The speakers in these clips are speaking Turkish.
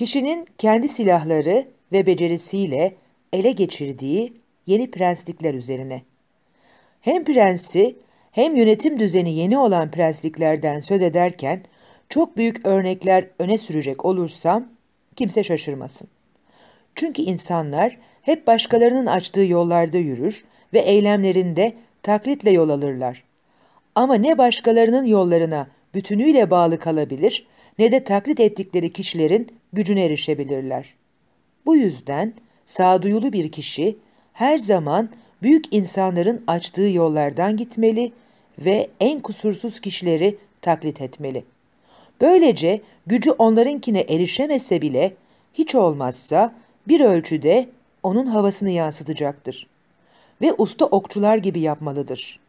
kişinin kendi silahları ve becerisiyle ele geçirdiği yeni prenslikler üzerine. Hem prensi hem yönetim düzeni yeni olan prensliklerden söz ederken çok büyük örnekler öne sürecek olursam kimse şaşırmasın. Çünkü insanlar hep başkalarının açtığı yollarda yürür ve eylemlerinde taklitle yol alırlar. Ama ne başkalarının yollarına bütünüyle bağlı kalabilir ne de taklit ettikleri kişilerin gücüne erişebilirler. Bu yüzden sağduyulu bir kişi her zaman büyük insanların açtığı yollardan gitmeli ve en kusursuz kişileri taklit etmeli. Böylece gücü onlarınkine erişemese bile hiç olmazsa bir ölçüde onun havasını yansıtacaktır. Ve usta okçular gibi yapmalıdır.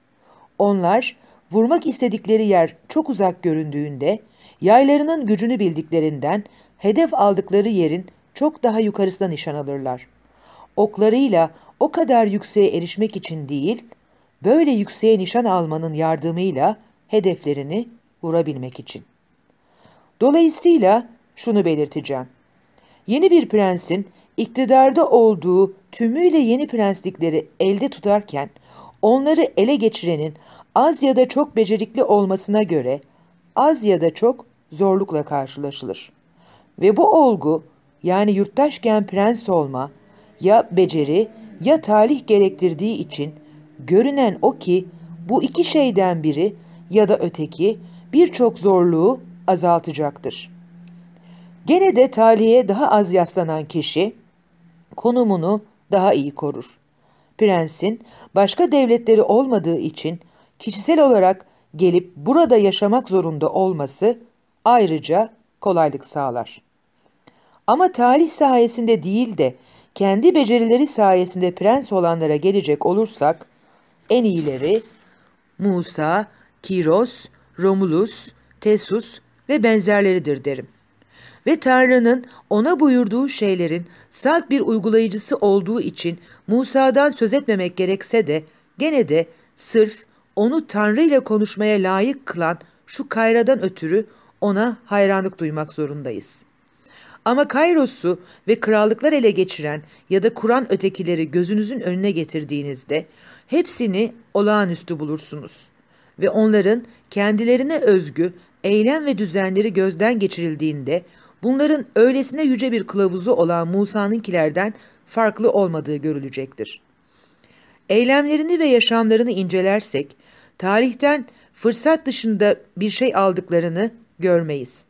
Onlar vurmak istedikleri yer çok uzak göründüğünde Yaylarının gücünü bildiklerinden hedef aldıkları yerin çok daha yukarısına nişan alırlar. Oklarıyla o kadar yükseğe erişmek için değil, böyle yükseğe nişan almanın yardımıyla hedeflerini vurabilmek için. Dolayısıyla şunu belirteceğim. Yeni bir prensin iktidarda olduğu tümüyle yeni prenslikleri elde tutarken onları ele geçirenin az ya da çok becerikli olmasına göre az ya da çok zorlukla karşılaşılır. Ve bu olgu yani yurttaşken prens olma ya beceri ya talih gerektirdiği için görünen o ki bu iki şeyden biri ya da öteki birçok zorluğu azaltacaktır. Gene de talihe daha az yaslanan kişi konumunu daha iyi korur. Prensin başka devletleri olmadığı için kişisel olarak gelip burada yaşamak zorunda olması ayrıca kolaylık sağlar. Ama talih sayesinde değil de kendi becerileri sayesinde prens olanlara gelecek olursak en iyileri Musa, Kiros, Romulus, Tesus ve benzerleridir derim. Ve Tanrı'nın ona buyurduğu şeylerin salt bir uygulayıcısı olduğu için Musa'dan söz etmemek gerekse de gene de sırf onu Tanrı ile konuşmaya layık kılan şu kayradan ötürü ona hayranlık duymak zorundayız. Ama Kairos'u ve krallıklar ele geçiren ya da kuran ötekileri gözünüzün önüne getirdiğinizde hepsini olağanüstü bulursunuz ve onların kendilerine özgü eylem ve düzenleri gözden geçirildiğinde bunların öylesine yüce bir kılavuzu olan Musa'nınkilerden farklı olmadığı görülecektir. Eylemlerini ve yaşamlarını incelersek, tarihten fırsat dışında bir şey aldıklarını görmeyiz.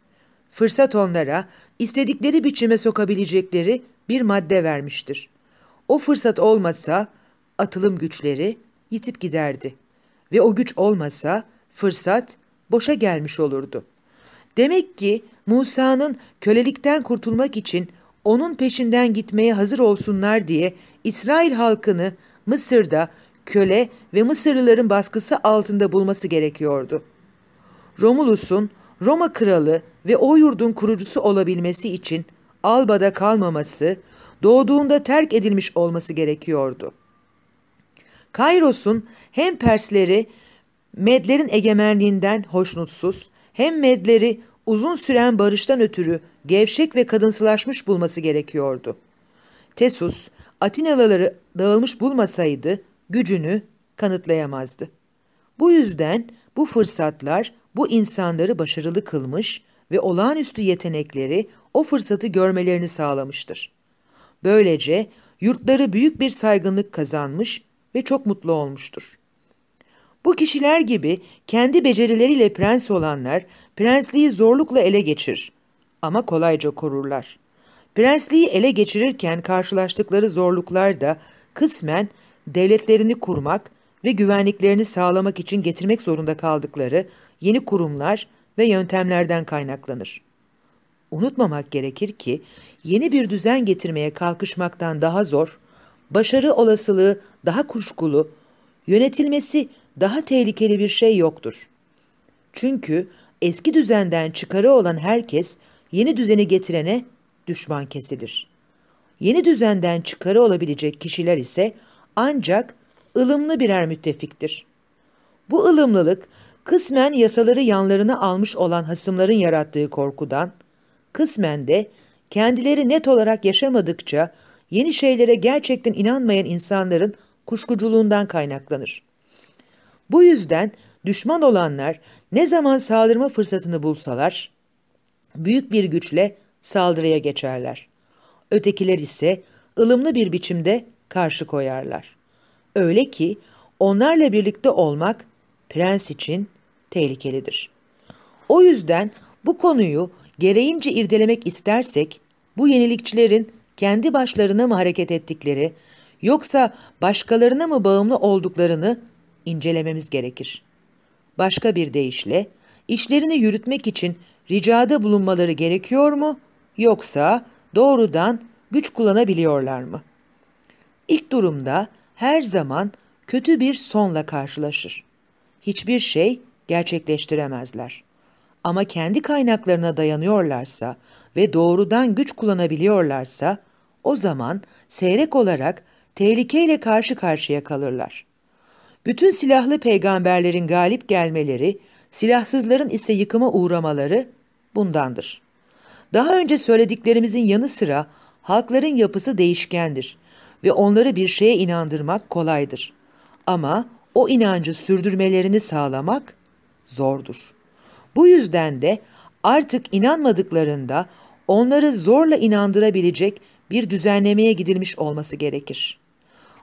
Fırsat onlara istedikleri biçime sokabilecekleri bir madde vermiştir. O fırsat olmasa atılım güçleri yitip giderdi ve o güç olmasa fırsat boşa gelmiş olurdu. Demek ki Musa'nın kölelikten kurtulmak için onun peşinden gitmeye hazır olsunlar diye İsrail halkını Mısır'da köle ve Mısırlıların baskısı altında bulması gerekiyordu. Romulus'un Roma kralı ve o yurdun kurucusu olabilmesi için Alba'da kalmaması, doğduğunda terk edilmiş olması gerekiyordu. Kairos'un hem Persleri Medlerin egemenliğinden hoşnutsuz, hem Medleri uzun süren barıştan ötürü gevşek ve kadınsılaşmış bulması gerekiyordu. Tesus, Atinalıları dağılmış bulmasaydı gücünü kanıtlayamazdı. Bu yüzden bu fırsatlar bu insanları başarılı kılmış ve olağanüstü yetenekleri o fırsatı görmelerini sağlamıştır. Böylece yurtları büyük bir saygınlık kazanmış ve çok mutlu olmuştur. Bu kişiler gibi kendi becerileriyle prens olanlar prensliği zorlukla ele geçir ama kolayca korurlar. Prensliği ele geçirirken karşılaştıkları zorluklar da kısmen devletlerini kurmak ve güvenliklerini sağlamak için getirmek zorunda kaldıkları yeni kurumlar ve yöntemlerden kaynaklanır. Unutmamak gerekir ki yeni bir düzen getirmeye kalkışmaktan daha zor, başarı olasılığı daha kuşkulu, yönetilmesi daha tehlikeli bir şey yoktur. Çünkü eski düzenden çıkarı olan herkes yeni düzeni getirene düşman kesilir. Yeni düzenden çıkarı olabilecek kişiler ise ancak ılımlı birer müttefiktir. Bu ılımlılık kısmen yasaları yanlarına almış olan hasımların yarattığı korkudan, kısmen de kendileri net olarak yaşamadıkça yeni şeylere gerçekten inanmayan insanların kuşkuculuğundan kaynaklanır. Bu yüzden düşman olanlar ne zaman saldırma fırsatını bulsalar, büyük bir güçle saldırıya geçerler. Ötekiler ise ılımlı bir biçimde karşı koyarlar. Öyle ki onlarla birlikte olmak prens için tehlikelidir. O yüzden bu konuyu gereğince irdelemek istersek bu yenilikçilerin kendi başlarına mı hareket ettikleri yoksa başkalarına mı bağımlı olduklarını incelememiz gerekir. Başka bir deyişle işlerini yürütmek için ricada bulunmaları gerekiyor mu yoksa doğrudan güç kullanabiliyorlar mı? İlk durumda her zaman kötü bir sonla karşılaşır. Hiçbir şey gerçekleştiremezler. Ama kendi kaynaklarına dayanıyorlarsa ve doğrudan güç kullanabiliyorlarsa o zaman seyrek olarak tehlikeyle karşı karşıya kalırlar. Bütün silahlı peygamberlerin galip gelmeleri, silahsızların ise yıkıma uğramaları bundandır. Daha önce söylediklerimizin yanı sıra halkların yapısı değişkendir ve onları bir şeye inandırmak kolaydır. Ama o inancı sürdürmelerini sağlamak zordur. Bu yüzden de artık inanmadıklarında onları zorla inandırabilecek bir düzenlemeye gidilmiş olması gerekir.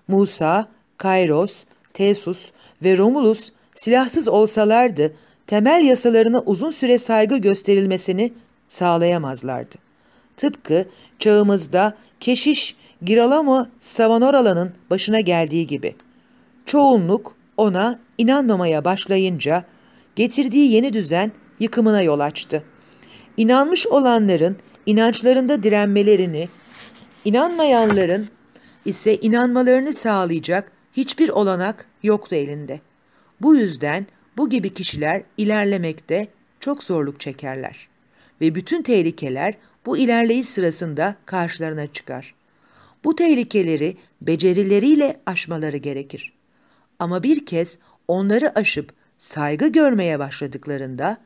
Musa, Kairos, Tesus ve Romulus silahsız olsalardı temel yasalarına uzun süre saygı gösterilmesini sağlayamazlardı. Tıpkı çağımızda keşiş Girolamo Savonarola'nın başına geldiği gibi. Çoğunluk ona inanmamaya başlayınca getirdiği yeni düzen yıkımına yol açtı. İnanmış olanların inançlarında direnmelerini, inanmayanların ise inanmalarını sağlayacak hiçbir olanak yoktu elinde. Bu yüzden bu gibi kişiler ilerlemekte çok zorluk çekerler ve bütün tehlikeler bu ilerleyiş sırasında karşılarına çıkar. Bu tehlikeleri becerileriyle aşmaları gerekir. Ama bir kez onları aşıp saygı görmeye başladıklarında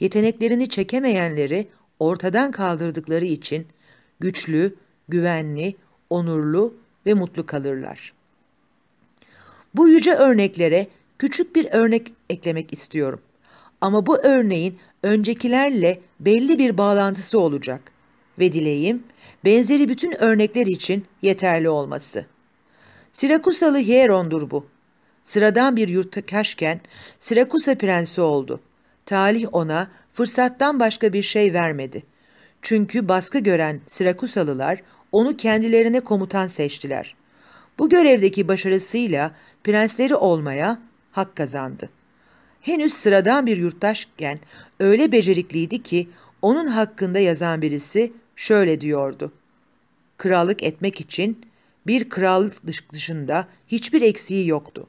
yeteneklerini çekemeyenleri ortadan kaldırdıkları için güçlü, güvenli, onurlu ve mutlu kalırlar. Bu yüce örneklere küçük bir örnek eklemek istiyorum. Ama bu örneğin öncekilerle belli bir bağlantısı olacak ve dileğim benzeri bütün örnekler için yeterli olması. Sirakusalı Hieron'dur bu. Sıradan bir yurttaşken Sirakuse prensi oldu. Talih ona fırsattan başka bir şey vermedi. Çünkü baskı gören Sirakusalılar onu kendilerine komutan seçtiler. Bu görevdeki başarısıyla prensleri olmaya hak kazandı. Henüz sıradan bir yurttaşken öyle becerikliydi ki onun hakkında yazan birisi şöyle diyordu. Krallık etmek için bir krallık dışında hiçbir eksiği yoktu.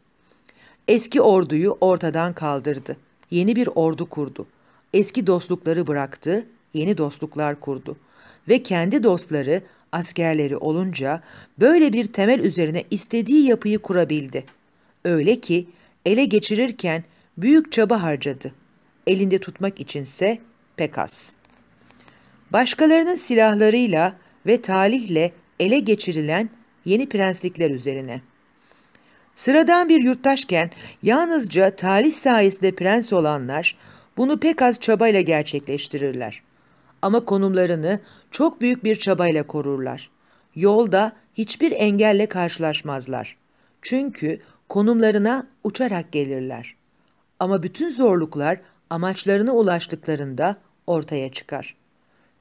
Eski orduyu ortadan kaldırdı. Yeni bir ordu kurdu. Eski dostlukları bıraktı, yeni dostluklar kurdu. Ve kendi dostları askerleri olunca böyle bir temel üzerine istediği yapıyı kurabildi. Öyle ki ele geçirirken büyük çaba harcadı. Elinde tutmak içinse pek az. Başkalarının silahlarıyla ve talihle ele geçirilen yeni prenslikler üzerine.'' Sıradan bir yurttaşken yalnızca talih sayesinde prens olanlar bunu pek az çabayla gerçekleştirirler. Ama konumlarını çok büyük bir çabayla korurlar. Yolda hiçbir engelle karşılaşmazlar. Çünkü konumlarına uçarak gelirler. Ama bütün zorluklar amaçlarına ulaştıklarında ortaya çıkar.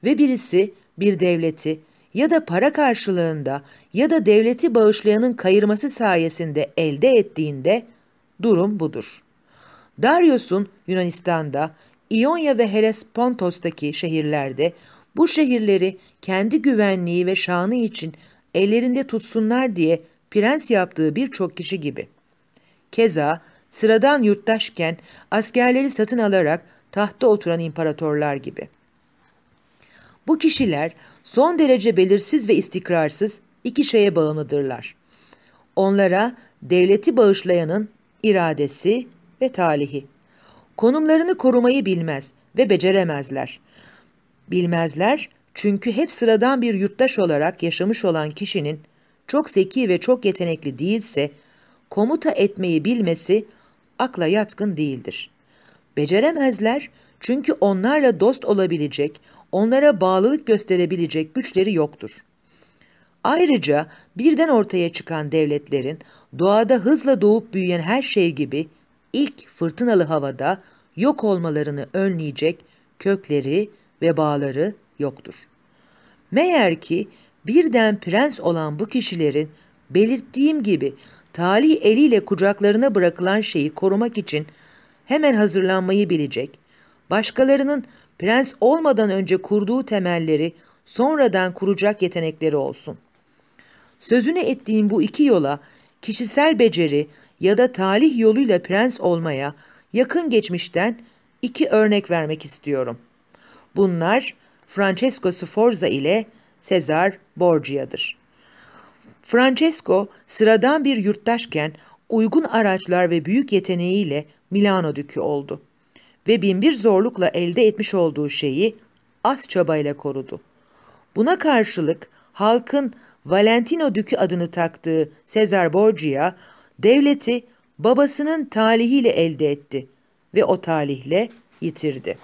Ve birisi bir devleti ya da para karşılığında ya da devleti bağışlayanın kayırması sayesinde elde ettiğinde durum budur. Darius'un Yunanistan'da, İonya ve Helespontos'taki şehirlerde bu şehirleri kendi güvenliği ve şanı için ellerinde tutsunlar diye prens yaptığı birçok kişi gibi. Keza sıradan yurttaşken askerleri satın alarak tahta oturan imparatorlar gibi. Bu kişiler son derece belirsiz ve istikrarsız iki şeye bağımlıdırlar. Onlara devleti bağışlayanın iradesi ve talihi. Konumlarını korumayı bilmez ve beceremezler. Bilmezler çünkü hep sıradan bir yurttaş olarak yaşamış olan kişinin çok zeki ve çok yetenekli değilse komuta etmeyi bilmesi akla yatkın değildir. Beceremezler çünkü onlarla dost olabilecek, onlara bağlılık gösterebilecek güçleri yoktur. Ayrıca birden ortaya çıkan devletlerin doğada hızla doğup büyüyen her şey gibi ilk fırtınalı havada yok olmalarını önleyecek kökleri ve bağları yoktur. Meğer ki birden prens olan bu kişilerin belirttiğim gibi talih eliyle kucaklarına bırakılan şeyi korumak için hemen hazırlanmayı bilecek, başkalarının prens olmadan önce kurduğu temelleri sonradan kuracak yetenekleri olsun. Sözünü ettiğim bu iki yola kişisel beceri ya da talih yoluyla prens olmaya yakın geçmişten iki örnek vermek istiyorum. Bunlar Francesco Sforza ile Cesar Borgia'dır. Francesco sıradan bir yurttaşken uygun araçlar ve büyük yeteneğiyle Milano dükü oldu ve binbir zorlukla elde etmiş olduğu şeyi az çabayla korudu. Buna karşılık halkın Valentino Dükü adını taktığı Sezar Borgia, devleti babasının talihiyle elde etti ve o talihle yitirdi.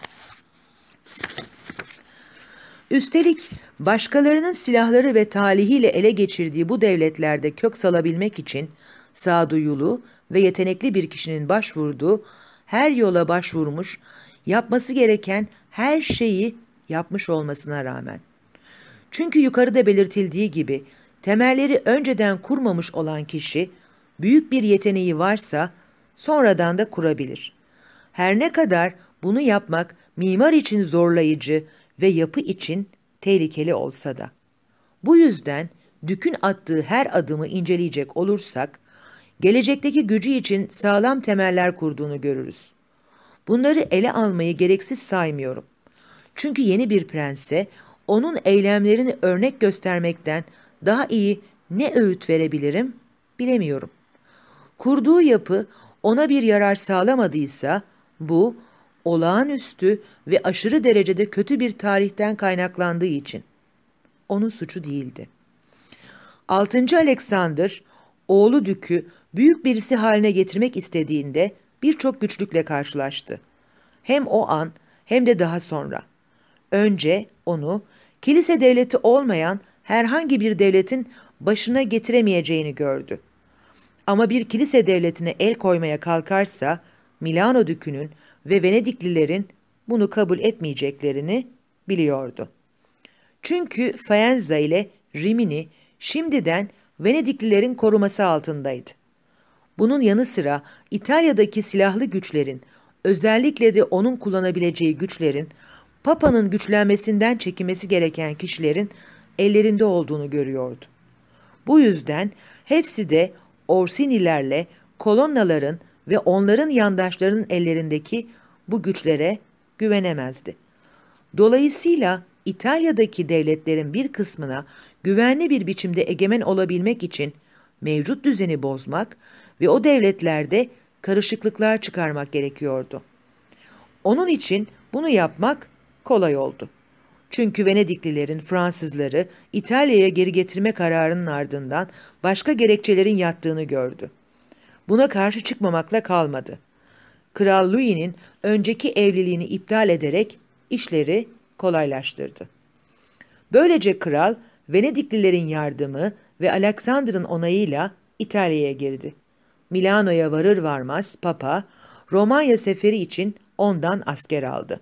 Üstelik başkalarının silahları ve talihiyle ele geçirdiği bu devletlerde kök salabilmek için sağduyulu ve yetenekli bir kişinin başvurduğu her yola başvurmuş, yapması gereken her şeyi yapmış olmasına rağmen. Çünkü yukarıda belirtildiği gibi temelleri önceden kurmamış olan kişi büyük bir yeteneği varsa sonradan da kurabilir. Her ne kadar bunu yapmak mimar için zorlayıcı ve yapı için tehlikeli olsa da. Bu yüzden Dük'ün attığı her adımı inceleyecek olursak gelecekteki gücü için sağlam temeller kurduğunu görürüz. Bunları ele almayı gereksiz saymıyorum. Çünkü yeni bir prense onun eylemlerini örnek göstermekten daha iyi ne öğüt verebilirim bilemiyorum. Kurduğu yapı ona bir yarar sağlamadıysa bu olağanüstü ve aşırı derecede kötü bir tarihten kaynaklandığı için onun suçu değildi. 6. Alexander oğlu Dük'ü büyük birisi haline getirmek istediğinde birçok güçlükle karşılaştı. Hem o an hem de daha sonra. Önce onu kilise devleti olmayan herhangi bir devletin başına getiremeyeceğini gördü. Ama bir kilise devletine el koymaya kalkarsa Milano dükünün ve Venediklilerin bunu kabul etmeyeceklerini biliyordu. Çünkü Faenza ile Rimini şimdiden Venediklilerin koruması altındaydı. Bunun yanı sıra İtalya'daki silahlı güçlerin, özellikle de onun kullanabileceği güçlerin, Papa'nın güçlenmesinden çekinmesi gereken kişilerin ellerinde olduğunu görüyordu. Bu yüzden hepsi de Orsinilerle kolonnaların ve onların yandaşlarının ellerindeki bu güçlere güvenemezdi. Dolayısıyla İtalya'daki devletlerin bir kısmına güvenli bir biçimde egemen olabilmek için mevcut düzeni bozmak ve o devletlerde karışıklıklar çıkarmak gerekiyordu. Onun için bunu yapmak kolay oldu. Çünkü Venediklilerin Fransızları İtalya'ya geri getirme kararının ardından başka gerekçelerin yattığını gördü. Buna karşı çıkmamakla kalmadı. Kral Louis'nin önceki evliliğini iptal ederek işleri kolaylaştırdı. Böylece kral Venediklilerin yardımı ve Aleksandr'ın onayıyla İtalya'ya girdi. Milano'ya varır varmaz Papa, Romanya seferi için ondan asker aldı.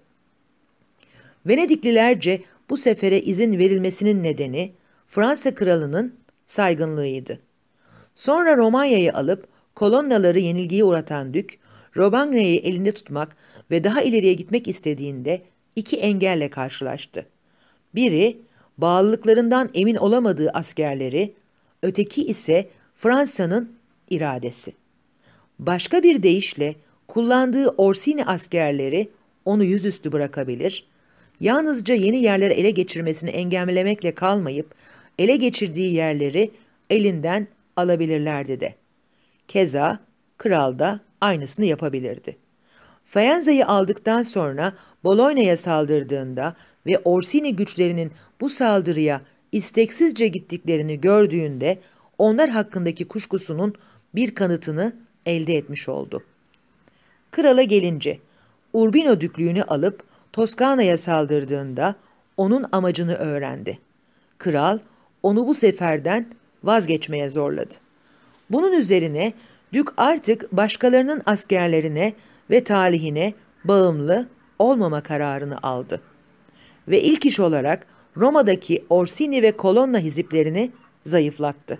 Venediklilerce bu sefere izin verilmesinin nedeni Fransa kralının saygınlığıydı. Sonra Romanya'yı alıp kolonnaları yenilgiye uğratan dük, Romagna'yı elinde tutmak ve daha ileriye gitmek istediğinde iki engelle karşılaştı. Biri, bağlılıklarından emin olamadığı askerleri öteki ise Fransa'nın iradesi. Başka bir deyişle kullandığı Orsini askerleri onu yüzüstü bırakabilir, yalnızca yeni yerleri ele geçirmesini engellemekle kalmayıp ele geçirdiği yerleri elinden alabilirlerdi de. Keza kral da aynısını yapabilirdi. Fayenza'yı aldıktan sonra Bologna'ya saldırdığında ve Orsini güçlerinin bu saldırıya isteksizce gittiklerini gördüğünde onlar hakkındaki kuşkusunun bir kanıtını elde etmiş oldu. Krala gelince Urbino düklüğünü alıp Toskana'ya saldırdığında onun amacını öğrendi. Kral onu bu seferden vazgeçmeye zorladı. Bunun üzerine dük artık başkalarının askerlerine ve talihine bağımlı olmama kararını aldı. Ve ilk iş olarak Roma'daki Orsini ve Kolonna hiziplerini zayıflattı.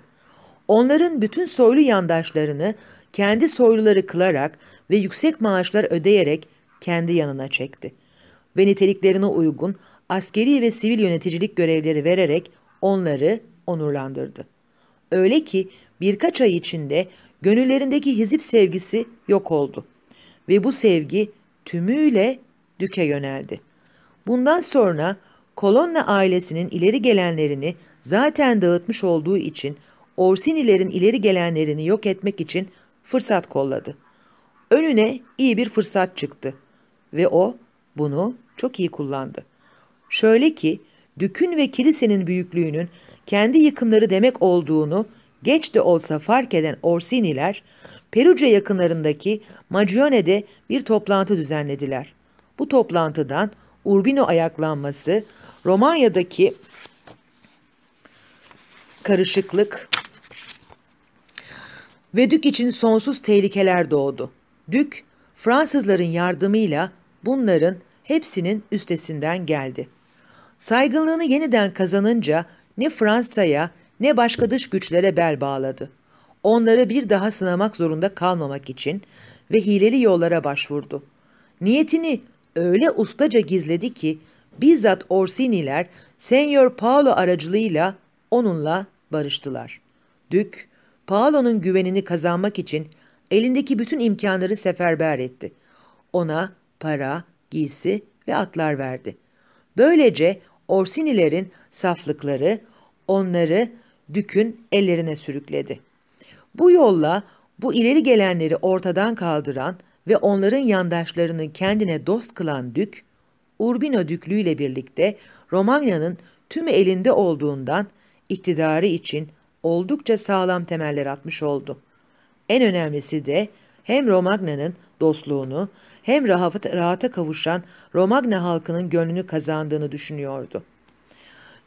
Onların bütün soylu yandaşlarını kendi soyluları kılarak ve yüksek maaşlar ödeyerek kendi yanına çekti. Ve niteliklerine uygun askeri ve sivil yöneticilik görevleri vererek onları onurlandırdı. Öyle ki birkaç ay içinde gönüllerindeki hizip sevgisi yok oldu ve bu sevgi tümüyle düke yöneldi. Bundan sonra Kolonna ailesinin ileri gelenlerini zaten dağıtmış olduğu için Orsinilerin ileri gelenlerini yok etmek için fırsat kolladı. Önüne iyi bir fırsat çıktı ve o bunu çok iyi kullandı. Şöyle ki dükün ve kilisenin büyüklüğünün kendi yıkımları demek olduğunu geç de olsa fark eden Orsiniler, Perugia yakınlarındaki Magione'de bir toplantı düzenlediler. Bu toplantıdan Urbino ayaklanması Romanya'daki karışıklık ve dük için sonsuz tehlikeler doğdu. Dük, Fransızların yardımıyla bunların hepsinin üstesinden geldi. Saygınlığını yeniden kazanınca ne Fransa'ya ne başka dış güçlere bel bağladı. Onları bir daha sınamak zorunda kalmamak için ve hileli yollara başvurdu. Niyetini öyle ustaca gizledi ki bizzat Orsiniler Senyor Paolo aracılığıyla onunla barıştılar. Dük, Paolo'nun güvenini kazanmak için elindeki bütün imkanları seferber etti. Ona para, giysi ve atlar verdi. Böylece Orsinilerin saflıkları onları Dük'ün ellerine sürükledi. Bu yolla bu ileri gelenleri ortadan kaldıran ve onların yandaşlarını kendine dost kılan Dük, Urbino düklüğüyle birlikte Romanya'nın tüm elinde olduğundan iktidarı için oldukça sağlam temeller atmış oldu. En önemlisi de hem Romagna'nın dostluğunu hem rahat, rahata kavuşan Romagna halkının gönlünü kazandığını düşünüyordu.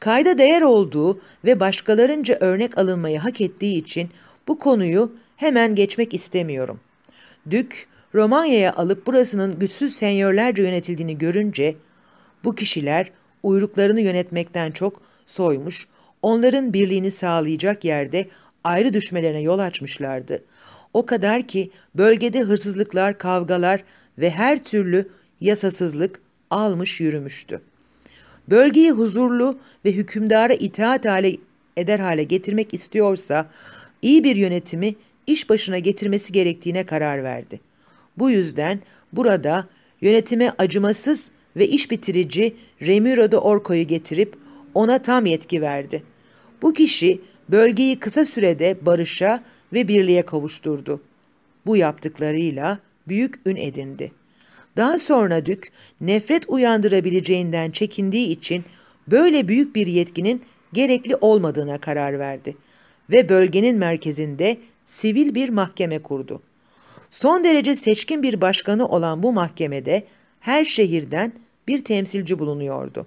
Kayda değer olduğu ve başkalarınca örnek alınmayı hak ettiği için bu konuyu hemen geçmek istemiyorum. Dük, Romanya'ya alıp burasının güçsüz senyörlerce yönetildiğini görünce bu kişiler uyruklarını yönetmekten çok soymuş, onların birliğini sağlayacak yerde ayrı düşmelerine yol açmışlardı. O kadar ki bölgede hırsızlıklar, kavgalar ve her türlü yasasızlık almış yürümüştü. Bölgeyi huzurlu ve hükümdara itaat hale eder hale getirmek istiyorsa iyi bir yönetimi iş başına getirmesi gerektiğine karar verdi.'' Bu yüzden burada yönetime acımasız ve iş bitirici Remiro de Orco'yu getirip ona tam yetki verdi. Bu kişi bölgeyi kısa sürede barışa ve birliğe kavuşturdu. Bu yaptıklarıyla büyük ün edindi. Daha sonra Dük nefret uyandırabileceğinden çekindiği için böyle büyük bir yetkinin gerekli olmadığına karar verdi ve bölgenin merkezinde sivil bir mahkeme kurdu. Son derece seçkin bir başkanı olan bu mahkemede her şehirden bir temsilci bulunuyordu.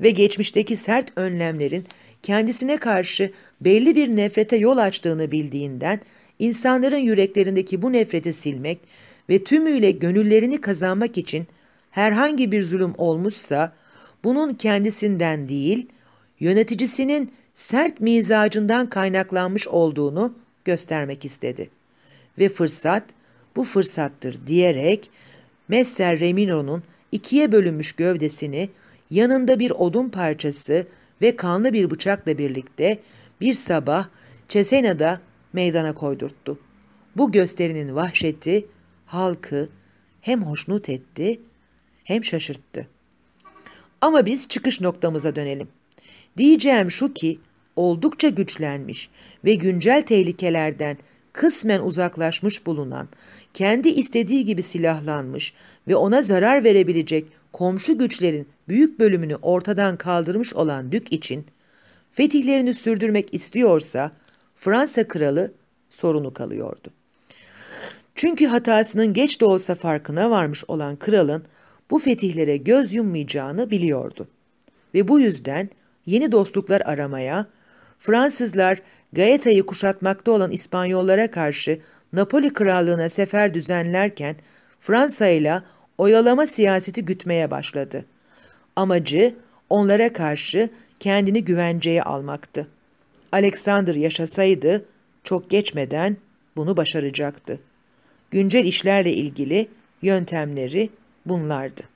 Ve geçmişteki sert önlemlerin kendisine karşı belli bir nefrete yol açtığını bildiğinden insanların yüreklerindeki bu nefreti silmek ve tümüyle gönüllerini kazanmak için herhangi bir zulüm olmuşsa bunun kendisinden değil yöneticisinin sert mizacından kaynaklanmış olduğunu göstermek istedi.'' ve fırsat bu fırsattır diyerek Messer Remino'nun ikiye bölünmüş gövdesini yanında bir odun parçası ve kanlı bir bıçakla birlikte bir sabah Cesena'da meydana koydurttu. Bu gösterinin vahşeti halkı hem hoşnut etti hem şaşırttı. Ama biz çıkış noktamıza dönelim. Diyeceğim şu ki oldukça güçlenmiş ve güncel tehlikelerden kısmen uzaklaşmış bulunan, kendi istediği gibi silahlanmış ve ona zarar verebilecek komşu güçlerin büyük bölümünü ortadan kaldırmış olan Dük için fetihlerini sürdürmek istiyorsa Fransa kralı sorunu kalıyordu. Çünkü hatasının geç de olsa farkına varmış olan kralın bu fetihlere göz yummayacağını biliyordu. Ve bu yüzden yeni dostluklar aramaya, Fransızlar Gaeta'yı kuşatmakta olan İspanyollara karşı Napoli krallığına sefer düzenlerken Fransa ile oyalama siyaseti gütmeye başladı. Amacı onlara karşı kendini güvenceye almaktı. Alexander yaşasaydı çok geçmeden bunu başaracaktı. Güncel işlerle ilgili yöntemleri bunlardı.